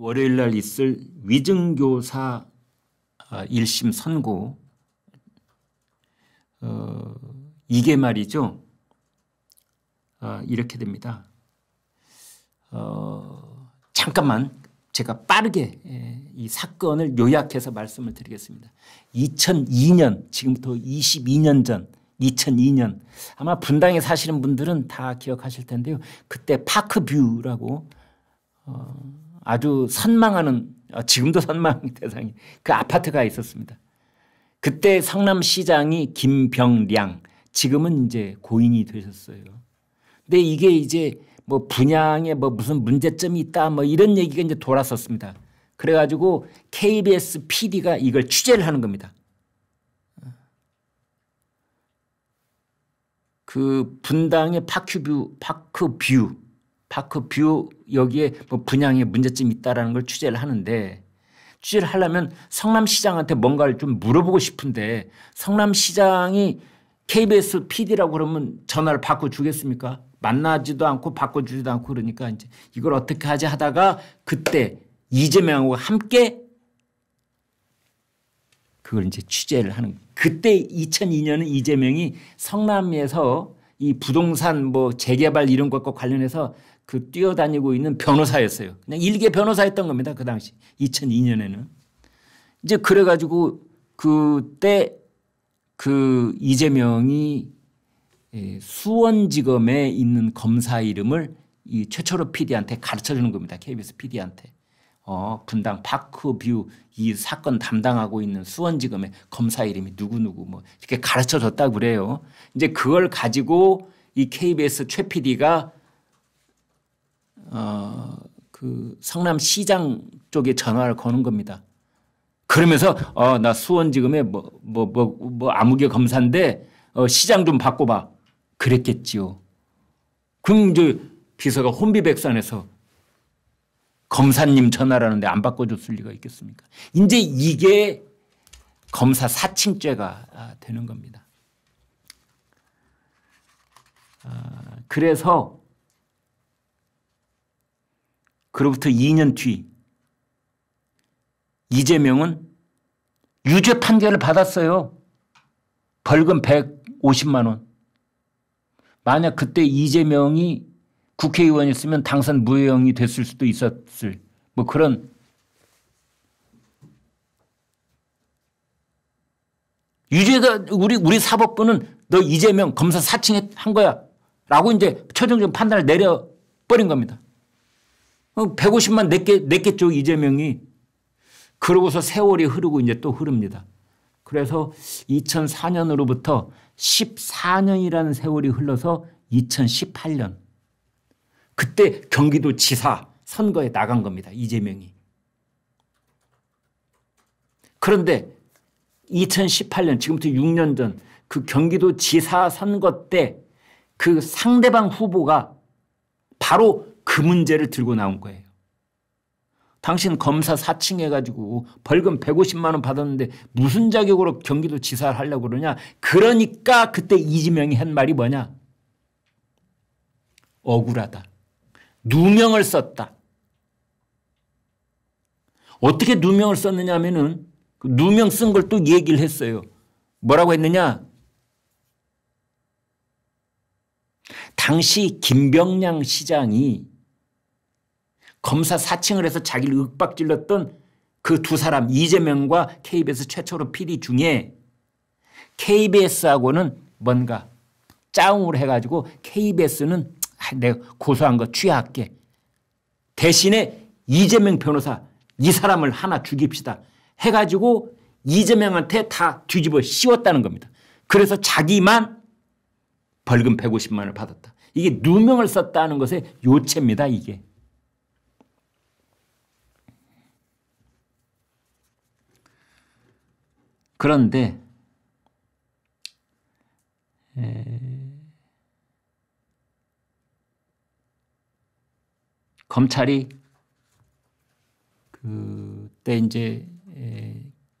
월요일 날 있을 위증교사 1심 아, 선고 어, 이게 말이죠. 어, 이렇게 됩니다. 어, 잠깐만 제가 빠르게 예, 이 사건을 요약해서 말씀을 드리겠습니다. 2002년 지금부터 22년 전 2002년 아마 분당에 사시는 분들은 다 기억하실 텐데요. 그때 파크뷰라고 어, 아주 선망하는 아, 지금도 선망 대상이 그 아파트가 있었습니다. 그때 성남시장이 김병량 지금은 이제 고인이 되셨어요. 근데 이게 이제 뭐 분양에 뭐 무슨 문제점이 있다 뭐 이런 얘기가 이제 돌았었습니다. 그래가지고 KBS PD가 이걸 취재를 하는 겁니다. 그 분당의 파큐뷰, 파크뷰 파크뷰 여기에 뭐분양의 문제점이 있다라는 걸 취재를 하는데 취재를 하려면 성남시장한테 뭔가를 좀 물어보고 싶은데 성남시장이 KBS PD라고 그러면 전화를 바꿔주겠습니까? 만나지도 않고 바꿔주지도 않고 그러니까 이제 이걸 어떻게 하지 하다가 그때 이재명하고 함께 그걸 이제 취재를 하는 그때 2002년은 이재명이 성남에서 이 부동산 뭐 재개발 이런 것과 관련해서 그 뛰어다니고 있는 변호사였어요. 그냥 일개 변호사였던 겁니다. 그 당시 2002년에는 이제 그래가지고 그때 그 이재명이 예, 수원지검에 있는 검사 이름을 이 최철호 PD한테 가르쳐 주는 겁니다. KBS PD한테. 어, 분당 파크뷰 이 사건 담당하고 있는 수원지검의 검사 이름이 누구누구 뭐 이렇게 가르쳐 줬다고 그래요. 이제 그걸 가지고 이 KBS 최 PD가 어, 그 성남시장 쪽에 전화를 거는 겁니다. 그러면서 어, 나 수원지검에 뭐 뭐 뭐 뭐 아무개 뭐, 뭐 검사인데 어, 시장 좀 바꿔봐 그랬겠지요. 그럼 이 비서가 혼비백산에서 검사님 전화라는데 안 바꿔줬을 리가 있겠습니까? 이제 이게 검사 사칭죄가 아, 되는 겁니다. 아, 그래서 그로부터 2년 뒤 이재명은 유죄 판결을 받았어요. 벌금 150만 원. 만약 그때 이재명이 국회의원이었으면 당선 무효형이 됐을 수도 있었을 뭐 그런 유죄가 우리 우리 사법부는 너 이재명 검사 사칭한 거야 라고 이제 최종적인 판단을 내려버린 겁니다. 150만 어, 냈겠, 냈겠죠 이재명이. 그러고서 세월이 흐르고 이제 또 흐릅니다. 그래서 2004년으로부터 14년이라는 세월이 흘러서 2018년 그때 경기도 지사 선거에 나간 겁니다. 이재명이. 그런데 2018년 지금부터 6년 전 그 경기도 지사 선거 때 그 상대방 후보가 바로 그 문제를 들고 나온 거예요. 당신 검사 사칭 해가지고 벌금 150만 원 받았는데 무슨 자격으로 경기도 지사를 하려고 그러냐. 그러니까 그때 이지명이 한 말이 뭐냐. 억울하다. 누명을 썼다. 어떻게 누명을 썼느냐 하면은 그 누명 쓴 걸 또 얘기를 했어요. 뭐라고 했느냐. 당시 김병량 시장이 검사 사칭을 해서 자기를 윽박질렀던 그 두 사람 이재명과 KBS 최초로 PD 중에 KBS하고는 뭔가 짜웅을 해가지고 KBS는 내가 고소한 거 취하할게. 대신에 이재명 변호사 이 사람을 하나 죽입시다. 해가지고 이재명한테 다 뒤집어 씌웠다는 겁니다. 그래서 자기만 벌금 150만 원을 받았다. 이게 누명을 썼다는 것의 요체입니다. 이게. 그런데 에... 검찰이 그때 이제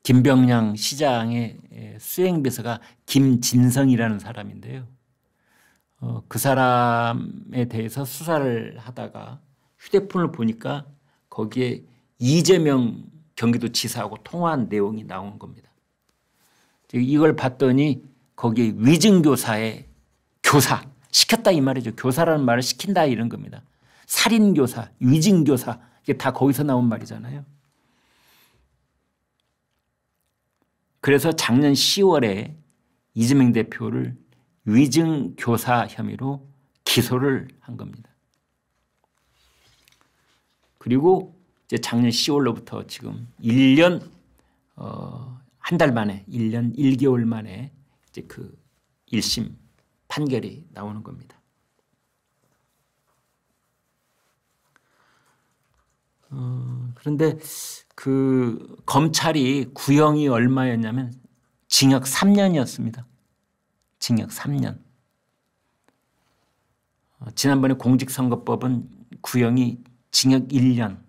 김병량 시장의 수행비서가 김진성이라는 사람인데요. 어, 그 사람에 대해서 수사를 하다가 휴대폰을 보니까 거기에 이재명 경기도지사하고 통화한 내용이 나온 겁니다. 이걸 봤더니 거기에 위증교사의 교사 시켰다 이 말이죠. 교사라는 말을 시킨다 이런 겁니다. 살인교사, 위증교사 이게 다 거기서 나온 말이잖아요. 그래서 작년 10월에 이재명 대표를 위증교사 혐의로 기소를 한 겁니다. 그리고 이제 작년 10월로부터 지금 1년 어 한달 만에 1년 1개월 만에 이제 그 1심 판결이 나오는 겁니다. 어, 그런데 그 검찰이 구형이 얼마였냐면 징역 3년이었습니다. 징역 3년. 어, 지난번에 공직선거법은 구형이 징역 1년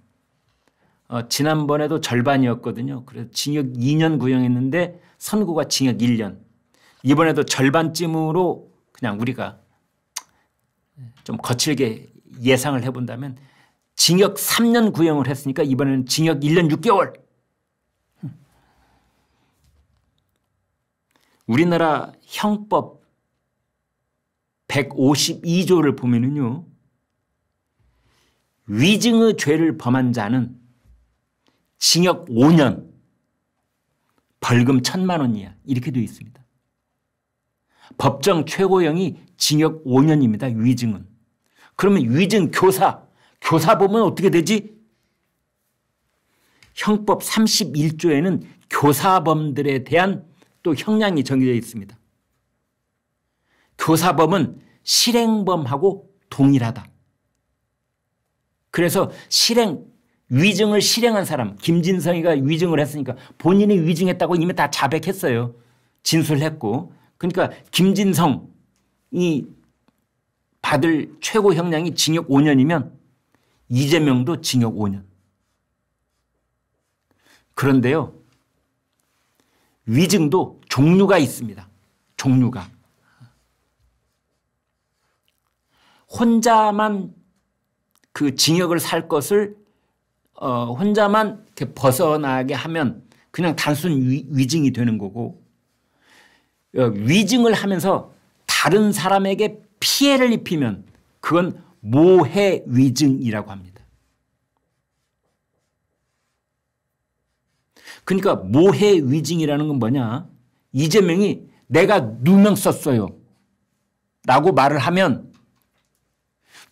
어, 지난번에도 절반이었거든요. 그래서 징역 2년 구형했는데 선고가 징역 1년. 이번에도 절반쯤으로 그냥 우리가 좀 거칠게 예상을 해본다면 징역 3년 구형을 했으니까 이번에는 징역 1년 6개월. 우리나라 형법 152조를 보면은요. 위증의 죄를 범한 자는 징역 5년, 벌금 1 천만 원이야 이렇게 되어 있습니다. 법정 최고형이 징역 5년입니다. 위증은. 그러면 위증 교사, 교사 보면 어떻게 되지? 형법 31조에는 교사범들에 대한 또 형량이 정해져 있습니다. 교사범은 실행범하고 동일하다. 그래서 실행 위증을 실행한 사람 김진성이가 위증을 했으니까 본인이 위증했다고 이미 다 자백했어요. 진술했고 그러니까 김진성이 받을 최고 형량이 징역 5년이면 이재명도 징역 5년. 그런데요. 위증도 종류가 있습니다. 종류가. 혼자만 그 징역을 살 것을 어, 혼자만 이렇게 벗어나게 하면 그냥 단순 위, 증이 되는 거고 어, 위증을 하면서 다른 사람에게 피해를 입히면 그건 모해 위증이라고 합니다. 그러니까 모해 위증이라는 건 뭐냐 이재명이 내가 누명 썼어요 라고 말을 하면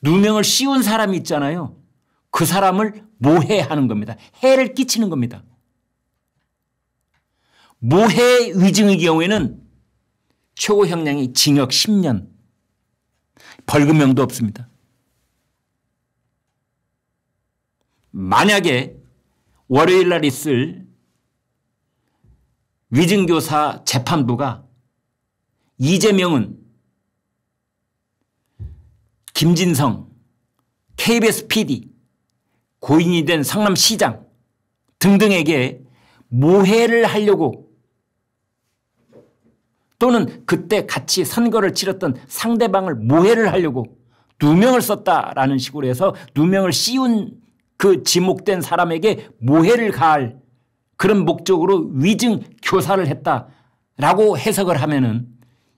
누명을 씌운 사람이 있잖아요. 그 사람을 모해하는 겁니다. 해를 끼치는 겁니다. 모해 의증의 경우에는 최고 형량이 징역 10년 벌금형도 없습니다. 만약에 월요일 날 있을 위증교사 재판부가 이재명은 김진성, KBS PD 고인이 된 성남시장 등등에게 모해를 하려고 또는 그때 같이 선거를 치렀던 상대방을 모해를 하려고 누명을 썼다라는 식으로 해서 누명을 씌운 그 지목된 사람에게 모해를 가할 그런 목적으로 위증 교사를 했다라고 해석을 하면은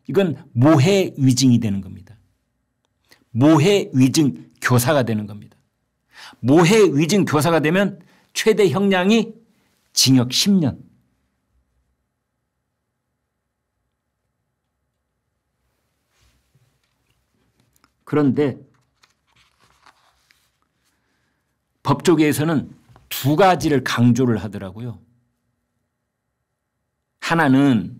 이건 모해 위증이 되는 겁니다. 모해 위증 교사가 되는 겁니다. 모해 위증 교사가 되면 최대 형량이 징역 10년. 그런데 법조계에서는 두 가지를 강조를 하더라고요. 하나는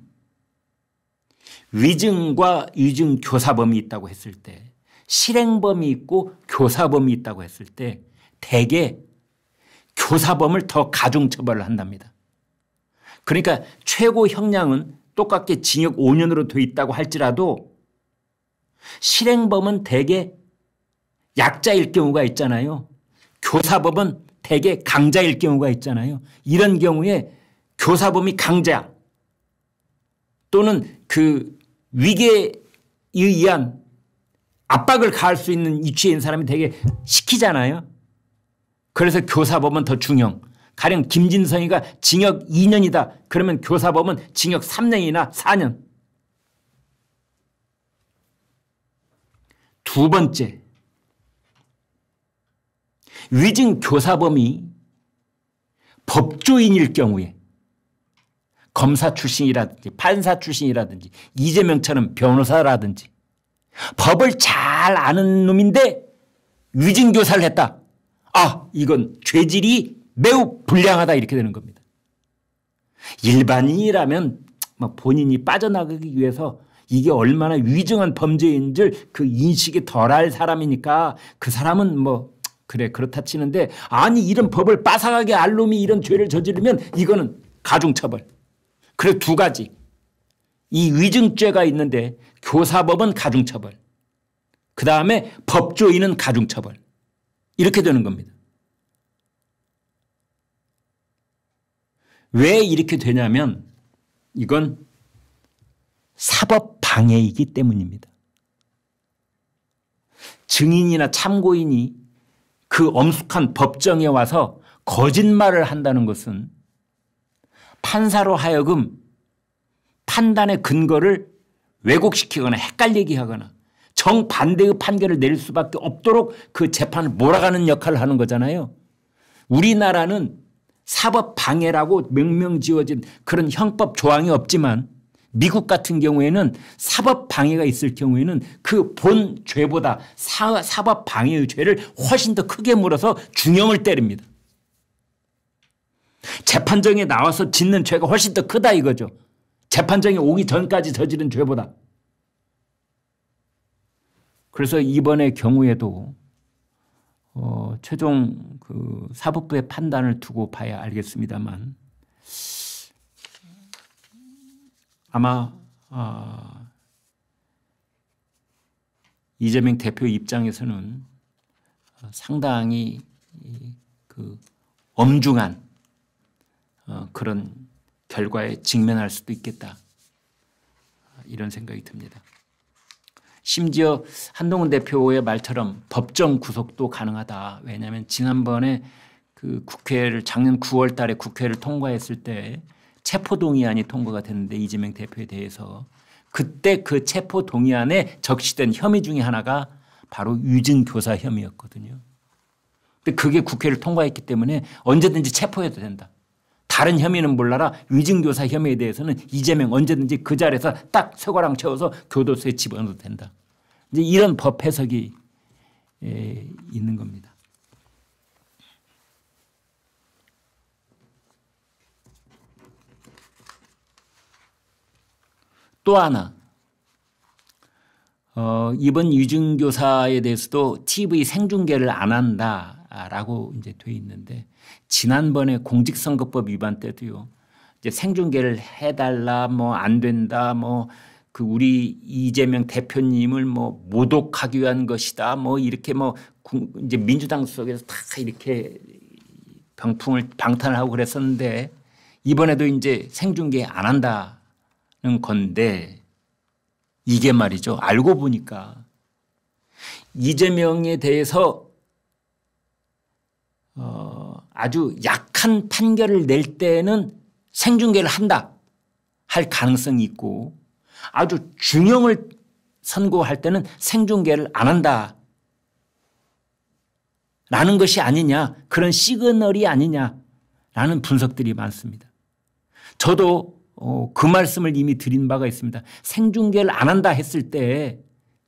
위증과 위증 교사범이 있다고 했을 때 실행범이 있고 교사범이 있다고 했을 때 대개 교사범을 더 가중처벌을 한답니다. 그러니까 최고 형량은 똑같게 징역 5년으로 돼 있다고 할지라도 실행범은 대개 약자일 경우가 있잖아요. 교사범은 대개 강자일 경우가 있잖아요. 이런 경우에 교사범이 강자 또는 그 위계에 의한 압박을 가할 수 있는 위치에 있는 사람이 되게 시키잖아요. 그래서 교사범은 더 중형. 가령 김진성이가 징역 2년이다. 그러면 교사범은 징역 3년이나 4년. 두 번째. 위증 교사범이 법조인일 경우에 검사 출신이라든지 판사 출신이라든지 이재명처럼 변호사라든지 법을 잘 아는 놈인데 위증교사를 했다. 아 이건 죄질이 매우 불량하다 이렇게 되는 겁니다. 일반인이라면 본인이 빠져나가기 위해서 이게 얼마나 위중한 범죄인 줄 그 인식이 덜할 사람이니까 그 사람은 뭐 그래 그렇다 치는데 아니 이런 법을 빠삭하게 알 놈이 이런 죄를 저지르면 이거는 가중처벌. 그래 두 가지. 이 위증죄가 있는데 교사법은 가중처벌. 그 다음에 법조인은 가중처벌. 이렇게 되는 겁니다. 왜 이렇게 되냐면 이건 사법 방해이기 때문입니다. 증인이나 참고인이 그 엄숙한 법정에 와서 거짓말을 한다는 것은 판사로 하여금 판단의 근거를 왜곡시키거나 헷갈리게 하거나 정반대의 판결을 내릴 수밖에 없도록 그 재판을 몰아가는 역할을 하는 거잖아요. 우리나라는 사법 방해라고 명명지어진 그런 형법 조항이 없지만 미국 같은 경우에는 사법 방해가 있을 경우에는 그 본 죄보다 사, 사법 방해의 죄를 훨씬 더 크게 물어서 중형을 때립니다. 재판정에 나와서 짓는 죄가 훨씬 더 크다 이거죠. 재판정에 오기 전까지 저지른 죄보다. 그래서 이번의 경우에도 어, 최종 그 사법부의 판단을 두고 봐야 알겠습니다만 아마 어, 이재명 대표 입장에서는 상당히 그 엄중한 어, 그런 결과에 직면할 수도 있겠다 이런 생각이 듭니다. 심지어 한동훈 대표의 말처럼 법정 구속도 가능하다. 왜냐하면 지난번에 그 국회를 작년 9월 달에 국회를 통과했을 때 체포동의안이 통과가 됐는데 이재명 대표에 대해서 그때 그 체포동의안에 적시된 혐의 중에 하나가 바로 유증교사 혐의였거든요. 근데 그게 국회를 통과했기 때문에 언제든지 체포해도 된다. 다른 혐의는 몰라라 위증교사 혐의에 대해서는 이재명 언제든지 그 자리에서 딱 쇠과랑 채워서 교도소에 집어넣어도 된다. 이제 이런 법 해석이 예, 있는 겁니다. 또 하나 어, 이번 유증교사에 대해서도 TV 생중계를 안 한다라고 이제 돼 있는데 지난번에 공직선거법 위반 때도요 이제 생중계를 해달라 뭐 안 된다 뭐그 우리 이재명 대표님을 뭐 모독하기 위한 것이다 뭐 이렇게 뭐 이제 민주당 속에서 다 이렇게 병풍을 방탄을 하고 그랬었는데 이번에도 이제 생중계 안 한다는 건데 이게 말이죠. 알고 보니까 이재명에 대해서 어 아주 약한 판결을 낼 때는 생중계를 한다 할 가능성이 있고 아주 중형을 선고할 때는 생중계를 안 한다. 라는 것이 아니냐 그런 시그널이 아니냐라는 분석들이 많습니다. 저도 어, 그 말씀을 이미 드린 바가 있습니다. 생중계를 안 한다 했을 때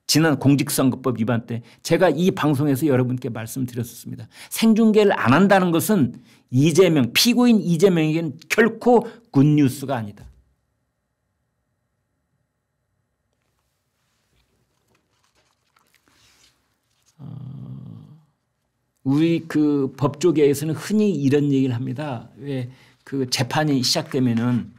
지난 공직선거법 위반 때 제가 이 방송에서 여러분께 말씀드렸었습니다. 생중계를 안 한다는 것은 이재명 피고인 이재명에게는 결코 굿뉴스가 아니다. 어, 우리 그 법조계에서는 흔히 이런 얘기를 합니다. 왜 그 재판이 시작되면은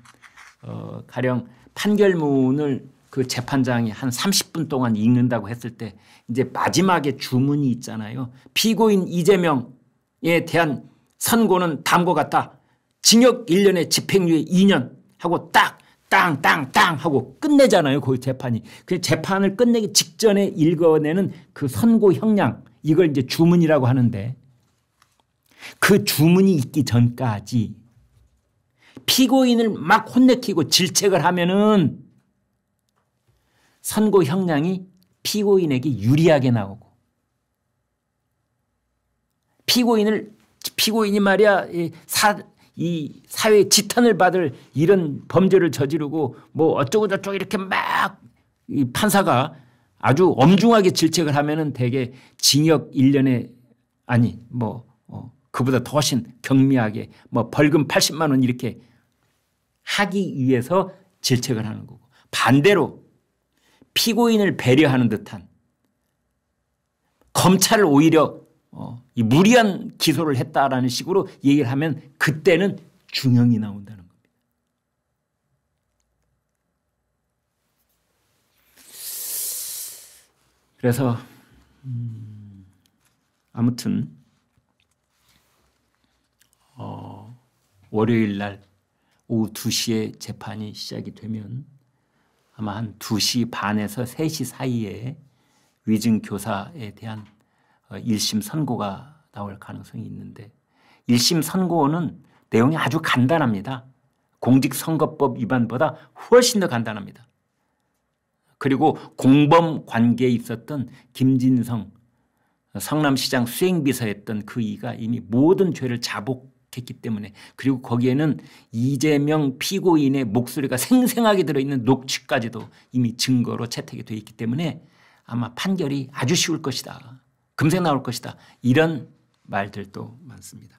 어 가령 판결문을 그 재판장이 한 30분 동안 읽는다고 했을 때 이제 마지막에 주문이 있잖아요. 피고인 이재명에 대한 선고는 다음과 같다. 징역 1년에 집행유예 2년 하고 딱 땅땅땅 하고 끝내잖아요. 그 재판이. 그 재판을 끝내기 직전에 읽어내는 그 선고 형량 이걸 이제 주문이라고 하는데 그 주문이 있기 전까지 피고인을 막 혼내키고 질책을 하면은 선고 형량이 피고인에게 유리하게 나오고 피고인을 피고인이 말이야 사, 이 사회 지탄을 받을 이런 범죄를 저지르고 뭐 어쩌고 저쩌고 이렇게 막이 판사가 아주 엄중하게 질책을 하면은 대개 징역 1년에 아니 뭐어 그보다 더 훨씬 경미하게 뭐 벌금 80만 원 이렇게 하기 위해서 질책을 하는 거고 반대로 피고인을 배려하는 듯한 검찰을 오히려 어, 이 무리한 기소를 했다라는 식으로 얘기를 하면 그때는 중형이 나온다는 겁니다. 그래서 음, 아무튼 어, 월요일 날 오후 2시에 재판이 시작이 되면 아마 한 2시 반에서 3시 사이에 위증 교사에 대한 1심 선고가 나올 가능성이 있는데 1심 선고는 내용이 아주 간단합니다. 공직선거법 위반보다 훨씬 더 간단합니다. 그리고 공범 관계에 있었던 김진성 성남시장 수행비서였던 그 이가 이미 모든 죄를 자복했기 때문에 그리고 거기에는 이재명 피고인의 목소리가 생생하게 들어있는 녹취까지도 이미 증거로 채택이 되어 있기 때문에 아마 판결이 아주 쉬울 것이다. 금세 나올 것이다. 이런 말들도 많습니다.